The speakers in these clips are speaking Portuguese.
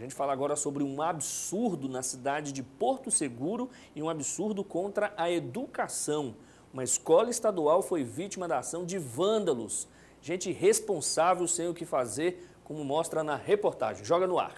gente fala agora sobre um absurdo na cidade de Porto Seguro e um absurdo contra a educação. Uma escola estadual foi vítima da ação de vândalos. Gente responsável sem o que fazer, como mostra na reportagem. Joga no ar.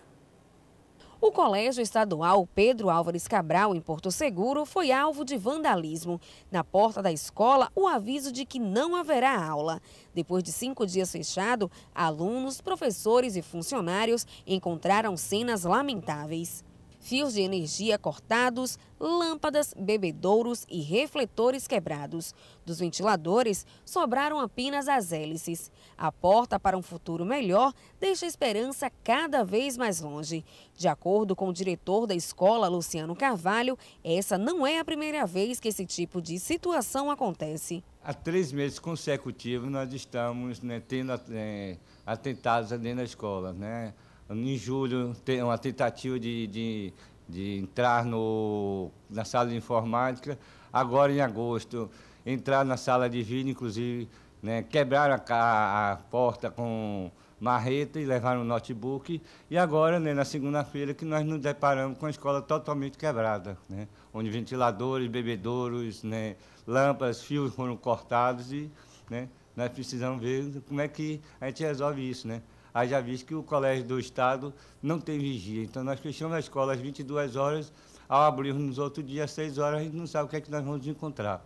O Colégio Estadual Pedro Álvares Cabral, em Porto Seguro, foi alvo de vandalismo. Na porta da escola, o aviso de que não haverá aula. Depois de cinco dias fechado, alunos, professores e funcionários encontraram cenas lamentáveis fios de energia cortados, lâmpadas, bebedouros e refletores quebrados. Dos ventiladores, sobraram apenas as hélices. A porta para um futuro melhor deixa a esperança cada vez mais longe. De acordo com o diretor da escola, Luciano Carvalho, essa não é a primeira vez que esse tipo de situação acontece. Há três meses consecutivos nós estamos né, tendo é, atentados ali na escola, né? Em julho, tem uma tentativa de, de, de entrar no, na sala de informática. Agora, em agosto, entrar na sala de vídeo, inclusive, né, quebraram a, a porta com marreta e levaram o notebook. E agora, né, na segunda-feira, que nós nos deparamos com a escola totalmente quebrada, né, onde ventiladores, bebedouros, né, lâmpadas, fios foram cortados e né, nós precisamos ver como é que a gente resolve isso. Né haja visto que o Colégio do Estado não tem vigia. Então, nós fechamos a escola às 22 horas, ao abrirmos outro dia às 6 horas, a gente não sabe o que é que nós vamos encontrar.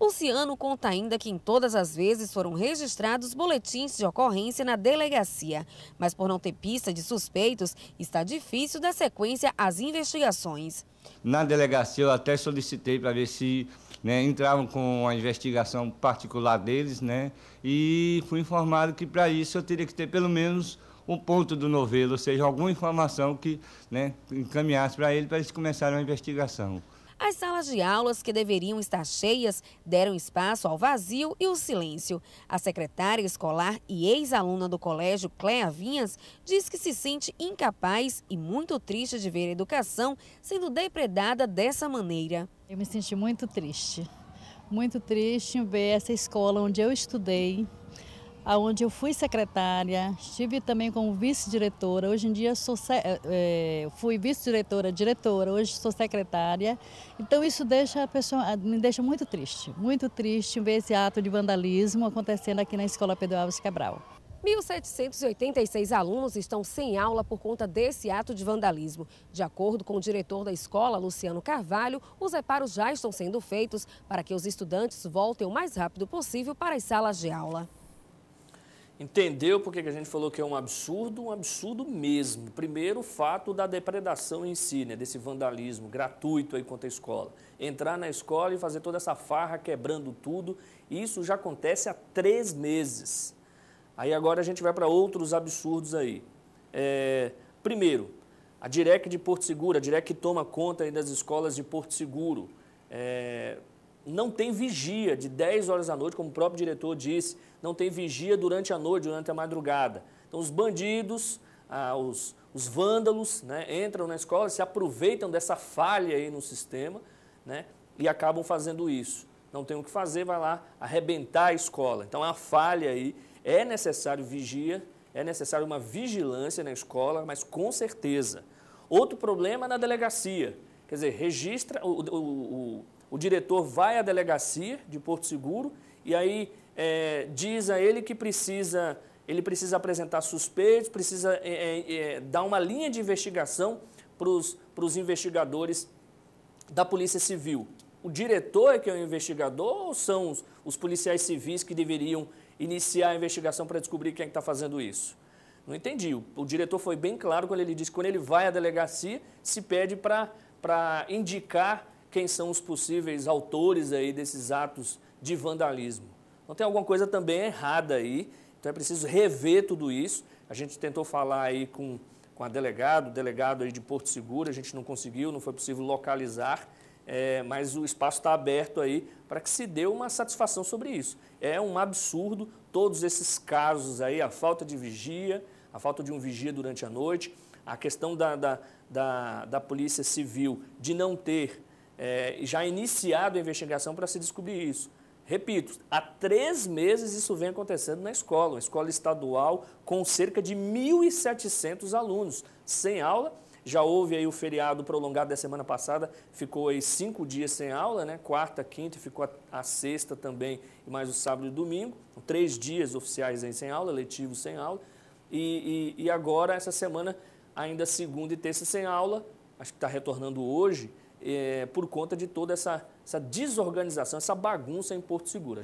Luciano conta ainda que em todas as vezes foram registrados boletins de ocorrência na delegacia, mas por não ter pista de suspeitos, está difícil dar sequência às investigações. Na delegacia eu até solicitei para ver se né, com a investigação particular deles, né, e fui informado que para isso eu teria que ter pelo menos um ponto do novelo, ou seja, alguma informação que né, encaminhasse para ele para eles começarem a investigação. As salas de aulas que deveriam estar cheias deram espaço ao vazio e o silêncio. A secretária escolar e ex-aluna do colégio Cléa Vinhas diz que se sente incapaz e muito triste de ver a educação sendo depredada dessa maneira. Eu me senti muito triste, muito triste em ver essa escola onde eu estudei onde eu fui secretária, estive também como vice-diretora. Hoje em dia sou, é, fui vice-diretora, diretora, hoje sou secretária. Então isso deixa a pessoa, me deixa muito triste, muito triste ver esse ato de vandalismo acontecendo aqui na Escola Pedro Alves Cabral. 1.786 alunos estão sem aula por conta desse ato de vandalismo. De acordo com o diretor da escola, Luciano Carvalho, os reparos já estão sendo feitos para que os estudantes voltem o mais rápido possível para as salas de aula entendeu porque que a gente falou que é um absurdo, um absurdo mesmo. Primeiro, o fato da depredação em si, né, desse vandalismo gratuito aí contra a escola. Entrar na escola e fazer toda essa farra quebrando tudo, isso já acontece há três meses. Aí agora a gente vai para outros absurdos aí. É, primeiro, a Direc de Porto Seguro, a Direc que toma conta das escolas de Porto Seguro, é, não tem vigia de 10 horas da noite, como o próprio diretor disse, não tem vigia durante a noite, durante a madrugada. Então, os bandidos, ah, os, os vândalos né, entram na escola, se aproveitam dessa falha aí no sistema né, e acabam fazendo isso. Não tem o que fazer, vai lá arrebentar a escola. Então, é uma falha aí. É necessário vigia, é necessário uma vigilância na escola, mas com certeza. Outro problema é na delegacia. Quer dizer, registra o, o o diretor vai à delegacia de Porto Seguro e aí é, diz a ele que precisa, ele precisa apresentar suspeitos, precisa é, é, é dar uma linha de investigação para os investigadores da Polícia Civil. O diretor é que é o investigador ou são os, os policiais civis que deveriam iniciar a investigação para descobrir quem é está fazendo isso? Não entendi. O, o diretor foi bem claro quando ele disse que quando ele vai à delegacia, se pede para indicar quem são os possíveis autores aí desses atos de vandalismo. Então tem alguma coisa também errada aí, então é preciso rever tudo isso. A gente tentou falar aí com, com a delegado, o delegado aí de Porto Seguro, a gente não conseguiu, não foi possível localizar, é, mas o espaço está aberto aí para que se dê uma satisfação sobre isso. É um absurdo todos esses casos aí, a falta de vigia, a falta de um vigia durante a noite, a questão da, da, da, da polícia civil de não ter é, já iniciado a investigação para se descobrir isso. Repito, há três meses isso vem acontecendo na escola, uma escola estadual com cerca de 1.700 alunos, sem aula. Já houve aí o feriado prolongado da semana passada, ficou aí cinco dias sem aula, né? Quarta, quinta, ficou a, a sexta também, e mais o sábado e domingo. Então, três dias oficiais aí sem aula, letivos sem aula. E, e, e agora, essa semana, ainda segunda e terça sem aula, acho que está retornando hoje é, por conta de toda essa, essa desorganização, essa bagunça em Porto Seguro.